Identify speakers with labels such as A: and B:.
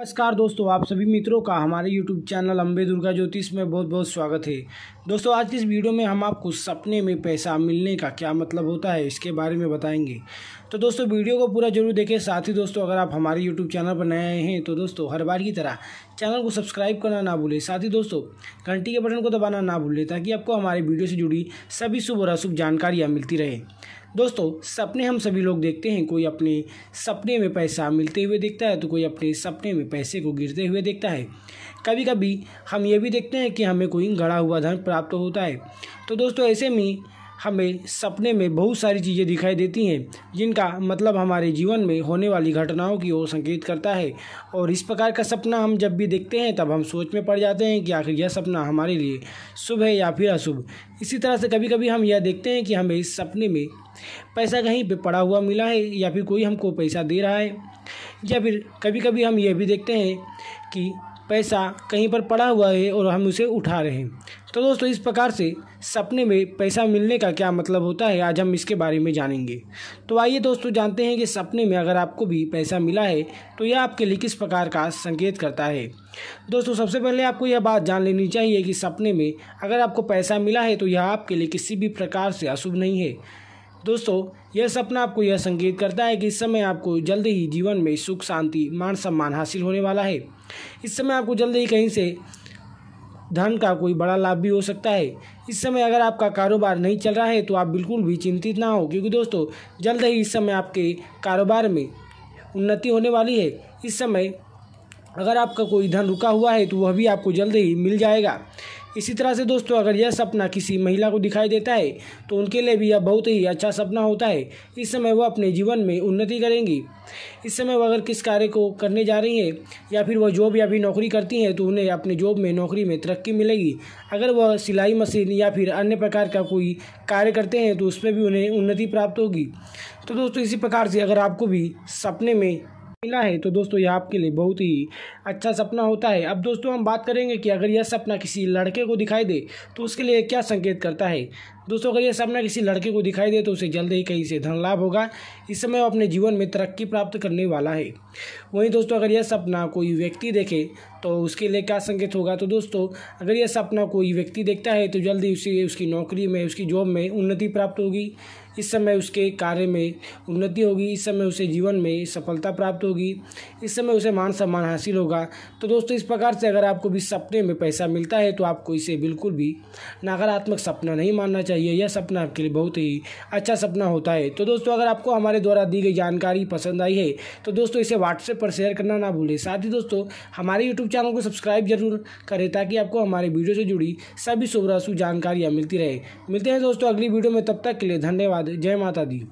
A: नमस्कार दोस्तों आप सभी मित्रों का हमारे YouTube चैनल अम्बे दुर्गा ज्योतिष में बहुत बहुत स्वागत है दोस्तों आज की इस वीडियो में हम आपको सपने में पैसा मिलने का क्या मतलब होता है इसके बारे में बताएंगे तो दोस्तों वीडियो को पूरा जरूर देखें साथ ही दोस्तों अगर आप हमारे YouTube चैनल पर नए आए हैं तो दोस्तों हर बार की तरह चैनल को सब्सक्राइब करना ना भूलें साथ ही दोस्तों घंटी के बटन को दबाना ना भूलें ताकि आपको हमारे वीडियो से जुड़ी सभी शुभ और अशुभ जानकारियाँ मिलती रहे दोस्तों सपने हम सभी लोग देखते हैं कोई अपने सपने में पैसा मिलते हुए देखता है तो कोई अपने सपने में पैसे को गिरते हुए देखता है कभी कभी हम ये भी देखते हैं कि हमें कोई गड़ा हुआ धन प्राप्त होता है तो दोस्तों ऐसे में हमें सपने में बहुत सारी चीज़ें दिखाई देती हैं जिनका मतलब हमारे जीवन में होने वाली घटनाओं की ओर संकेत करता है और इस प्रकार का सपना हम जब भी देखते हैं तब हम सोच में पड़ जाते हैं कि आखिर यह सपना हमारे लिए शुभ है या फिर अशुभ इसी तरह से कभी कभी हम यह देखते हैं कि हमें इस सपने में पैसा कहीं पर पड़ा हुआ मिला है या फिर कोई हमको पैसा दे रहा है या फिर कभी कभी हम यह भी देखते हैं कि पैसा कहीं पर पड़ा हुआ है और हम उसे उठा रहे हैं तो दोस्तों इस प्रकार से सपने में पैसा मिलने का क्या मतलब होता है आज हम इसके बारे में जानेंगे तो आइए दोस्तों जानते हैं कि सपने में अगर आपको भी पैसा मिला है तो यह आपके लिए किस प्रकार का संकेत करता है दोस्तों सबसे पहले आपको यह बात जान लेनी चाहिए कि सपने में अगर आपको पैसा मिला है तो यह आपके लिए किसी भी प्रकार से अशुभ नहीं है दोस्तों यह सपना आपको यह संकेत करता है कि इस समय आपको जल्द ही जीवन में सुख शांति मान सम्मान हासिल होने वाला है इस समय आपको जल्द ही कहीं से धन का कोई बड़ा लाभ भी हो सकता है इस समय अगर आपका कारोबार नहीं चल रहा है तो आप बिल्कुल भी चिंतित ना हो क्योंकि दोस्तों जल्द ही इस समय आपके कारोबार में उन्नति होने वाली है इस समय अगर आपका कोई धन रुका हुआ है तो वह भी आपको जल्द ही मिल जाएगा इसी तरह से दोस्तों अगर यह सपना किसी महिला को दिखाई देता है तो उनके लिए भी यह बहुत ही अच्छा सपना होता है इस समय वह अपने जीवन में उन्नति करेंगी इस समय वह अगर किस कार्य को करने जा रही हैं या फिर वह जॉब या फिर नौकरी करती हैं तो उन्हें अपने जॉब में नौकरी में तरक्की मिलेगी अगर वह सिलाई मशीन या फिर अन्य प्रकार का कोई कार्य करते हैं तो उसमें भी उन्हें उन्नति प्राप्त होगी तो दोस्तों इसी प्रकार से अगर आपको भी सपने में मिला है तो दोस्तों यह आपके लिए बहुत ही अच्छा सपना होता है अब दोस्तों हम बात करेंगे कि अगर यह सपना किसी लड़के को दिखाई दे तो उसके लिए क्या संकेत करता है दोस्तों अगर ये सपना किसी लड़के को दिखाई दे तो उसे जल्द ही कहीं से धन लाभ होगा इस समय वो अपने जीवन में तरक्की प्राप्त करने वाला है वहीं दोस्तों अगर यह सपना कोई व्यक्ति देखे तो उसके लिए क्या संकेत होगा तो दोस्तों अगर यह सपना कोई व्यक्ति देखता है तो जल्द ही उसे उसकी नौकरी में उसकी जॉब में उन्नति प्राप्त होगी इस समय उसके कार्य में उन्नति होगी इस समय उसे जीवन में सफलता प्राप्त होगी इस समय उसे मान सम्मान हासिल होगा तो दोस्तों इस प्रकार से अगर आपको भी सपने में पैसा मिलता है तो आपको इसे बिल्कुल भी नकारात्मक सपना नहीं मानना चाहिए चाहिए यह सपना आपके लिए बहुत ही अच्छा सपना होता है तो दोस्तों अगर आपको हमारे द्वारा दी गई जानकारी पसंद आई है तो दोस्तों इसे व्हाट्सएप पर शेयर करना ना भूलें साथ ही दोस्तों हमारे यूट्यूब चैनल को सब्सक्राइब जरूर करें ताकि आपको हमारे वीडियो से जुड़ी सभी शुभ राशु जानकारियाँ मिलती रहे मिलते हैं दोस्तों अगली वीडियो में तब तक के लिए धन्यवाद जय माता दी